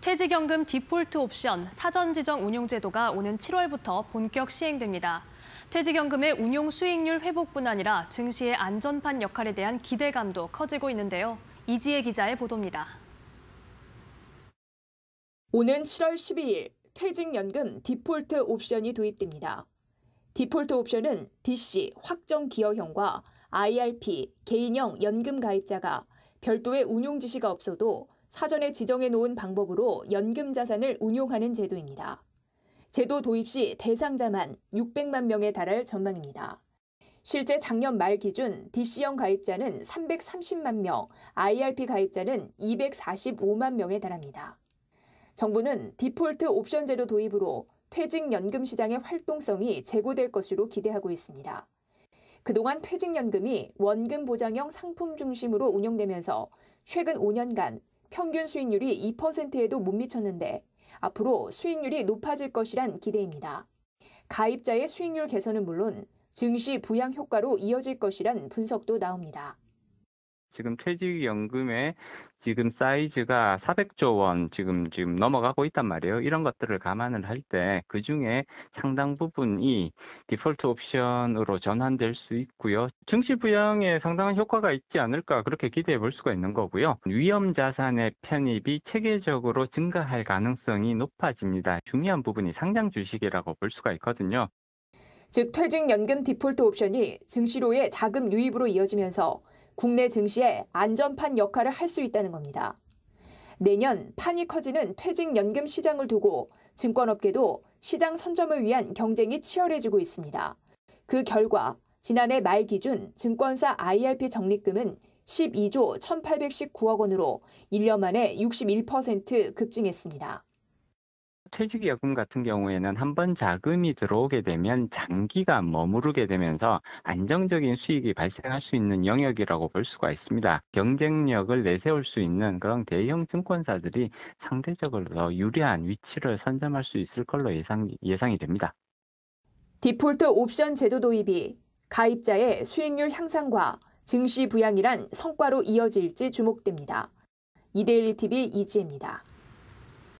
퇴직연금 디폴트 옵션 사전 지정 운용 제도가 오는 7월부터 본격 시행됩니다. 퇴직연금의 운용 수익률 회복뿐 아니라 증시의 안전판 역할에 대한 기대감도 커지고 있는데요. 이지혜 기자의 보도입니다. 오는 7월 12일 퇴직연금 디폴트 옵션이 도입됩니다. 디폴트 옵션은 DC 확정 기여형과 IRP 개인형 연금 가입자가 별도의 운용 지시가 없어도 사전에 지정해 놓은 방법으로 연금 자산을 운용하는 제도입니다. 제도 도입 시 대상자만 600만 명에 달할 전망입니다. 실제 작년 말 기준 DC형 가입자는 330만 명, IRP 가입자는 245만 명에 달합니다. 정부는 디폴트 옵션 제도 도입으로 퇴직연금 시장의 활동성이 제고될 것으로 기대하고 있습니다. 그동안 퇴직연금이 원금 보장형 상품 중심으로 운영되면서 최근 5년간 평균 수익률이 2%에도 못 미쳤는데 앞으로 수익률이 높아질 것이란 기대입니다. 가입자의 수익률 개선은 물론 증시 부양 효과로 이어질 것이란 분석도 나옵니다. 지금 퇴직연금의 지금 사이즈가 400조 원 지금 지금 넘어가고 있단 말이에요. 이런 것들을 감안을 할 때그 중에 상당 부분이 디폴트 옵션으로 전환될 수 있고요. 증시 부양에 상당한 효과가 있지 않을까 그렇게 기대해 볼 수가 있는 거고요. 위험 자산의 편입이 체계적으로 증가할 가능성이 높아집니다. 중요한 부분이 상장 주식이라고 볼 수가 있거든요. 즉 퇴직연금 디폴트 옵션이 증시로의 자금 유입으로 이어지면서 국내 증시에 안전판 역할을 할 수 있다는 겁니다. 내년 판이 커지는 퇴직연금 시장을 두고 증권업계도 시장 선점을 위한 경쟁이 치열해지고 있습니다. 그 결과 지난해 말 기준 증권사 IRP 적립금은 12조 1,819억 원으로 1년 만에 61% 급증했습니다. 퇴직예금 같은 경우에는 한 번 자금이 들어오게 되면 장기간 머무르게 되면서 안정적인 수익이 발생할 수 있는 영역이라고 볼 수가 있습니다. 경쟁력을 내세울 수 있는 그런 대형 증권사들이 상대적으로 더 유리한 위치를 선점할 수 있을 걸로 예상, 예상이 됩니다. 디폴트 옵션 제도 도입이 가입자의 수익률 향상과 증시 부양이란 성과로 이어질지 주목됩니다. 이데일리 TV 이지혜입니다.